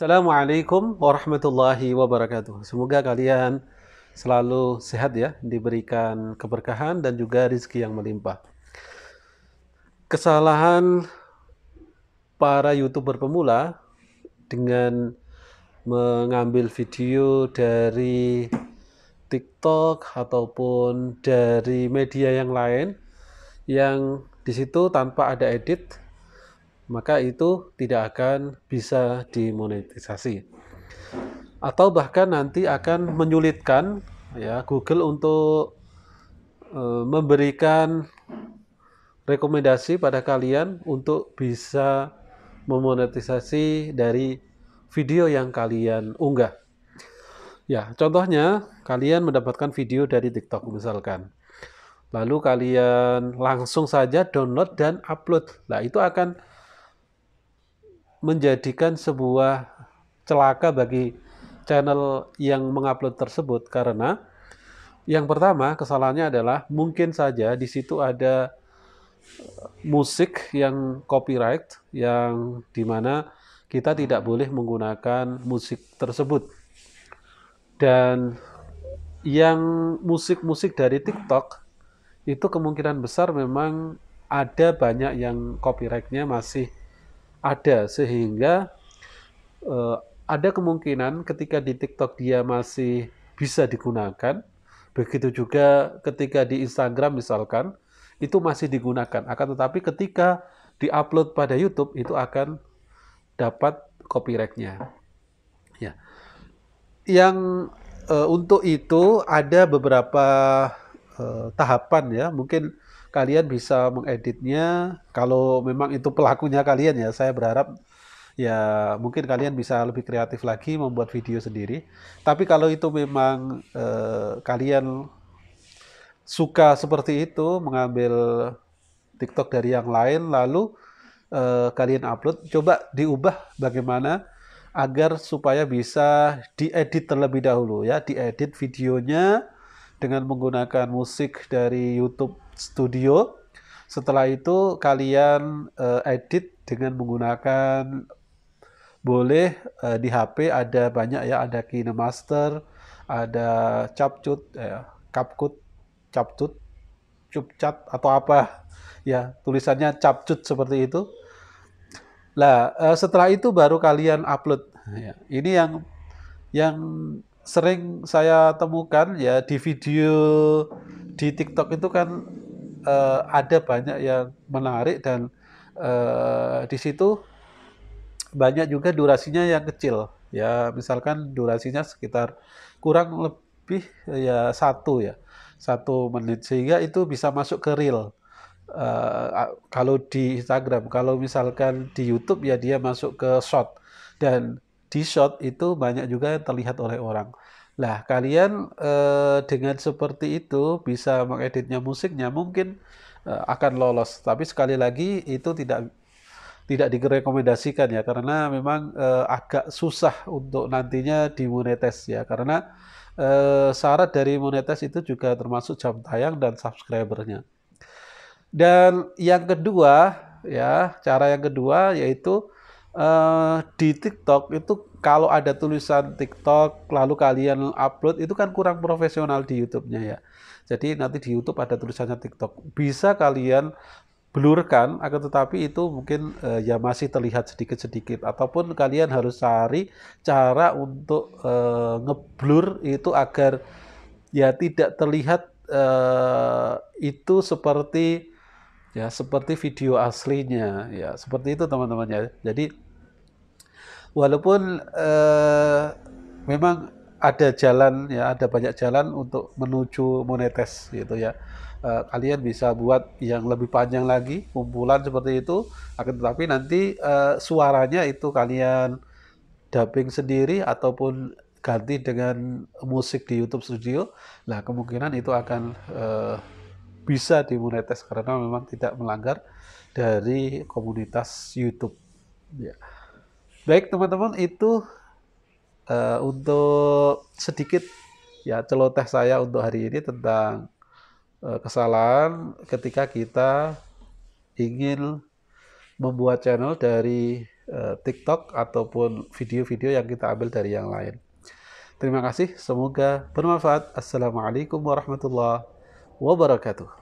Assalamualaikum warahmatullahi wabarakatuh. Semoga kalian selalu sehat ya, diberikan keberkahan dan juga rezeki yang melimpah. Kesalahan para youtuber pemula dengan mengambil video dari TikTok ataupun dari media yang lain yang di situ tanpa ada edit maka itu tidak akan bisa dimonetisasi atau bahkan nanti akan menyulitkan ya Google untuk e, memberikan rekomendasi pada kalian untuk bisa memonetisasi dari video yang kalian unggah. Ya, contohnya kalian mendapatkan video dari TikTok misalkan. Lalu kalian langsung saja download dan upload. Nah, itu akan menjadikan sebuah celaka bagi channel yang mengupload tersebut karena yang pertama kesalahannya adalah mungkin saja di situ ada eh, musik yang copyright yang dimana kita tidak boleh menggunakan musik tersebut dan yang musik-musik dari TikTok itu kemungkinan besar memang ada banyak yang copyrightnya masih ada sehingga uh, ada kemungkinan ketika di TikTok dia masih bisa digunakan begitu juga ketika di Instagram misalkan itu masih digunakan akan tetapi ketika diupload pada YouTube itu akan dapat copyrightnya ya yang uh, untuk itu ada beberapa uh, tahapan ya mungkin kalian bisa mengeditnya kalau memang itu pelakunya kalian ya saya berharap ya mungkin kalian bisa lebih kreatif lagi membuat video sendiri tapi kalau itu memang eh, kalian suka seperti itu mengambil TikTok dari yang lain lalu eh, kalian upload coba diubah bagaimana agar supaya bisa diedit terlebih dahulu ya diedit videonya dengan menggunakan musik dari YouTube Studio. Setelah itu kalian uh, edit dengan menggunakan boleh uh, di HP ada banyak ya ada KineMaster, ada Capcut, eh, Capcut, Capcut, Cupcat atau apa ya tulisannya Capcut seperti itu. Lah uh, setelah itu baru kalian upload. Ya, ini yang yang sering saya temukan ya di video di TikTok itu kan uh, ada banyak yang menarik dan uh, di situ banyak juga durasinya yang kecil ya misalkan durasinya sekitar kurang lebih ya satu ya satu menit sehingga itu bisa masuk ke real uh, eh, kalau di Instagram kalau misalkan di YouTube ya dia masuk ke short dan di shot itu banyak juga yang terlihat oleh orang lah kalian eh, dengan seperti itu bisa mengeditnya musiknya mungkin eh, akan lolos. Tapi sekali lagi itu tidak tidak direkomendasikan ya karena memang eh, agak susah untuk nantinya dimonetes ya karena eh, syarat dari monetes itu juga termasuk jam tayang dan subscribernya. Dan yang kedua ya, cara yang kedua yaitu uh, di TikTok itu kalau ada tulisan TikTok lalu kalian upload itu kan kurang profesional di YouTube-nya ya. Jadi nanti di YouTube ada tulisannya TikTok. Bisa kalian blurkan akan tetapi itu mungkin uh, ya masih terlihat sedikit-sedikit ataupun kalian harus cari cara untuk uh, ngeblur itu agar ya tidak terlihat uh, itu seperti ya seperti video aslinya ya seperti itu teman-teman ya jadi walaupun eh, memang ada jalan ya ada banyak jalan untuk menuju monetes gitu ya eh, kalian bisa buat yang lebih panjang lagi kumpulan seperti itu akan tetapi nanti eh, suaranya itu kalian dubbing sendiri ataupun ganti dengan musik di YouTube Studio nah kemungkinan itu akan eh, bisa dimonetize karena memang tidak melanggar dari komunitas YouTube. Ya. Baik teman-teman itu uh, untuk sedikit ya celoteh saya untuk hari ini tentang uh, kesalahan ketika kita ingin membuat channel dari uh, TikTok ataupun video-video yang kita ambil dari yang lain. Terima kasih, semoga bermanfaat. Assalamualaikum warahmatullahi wabarakatuh.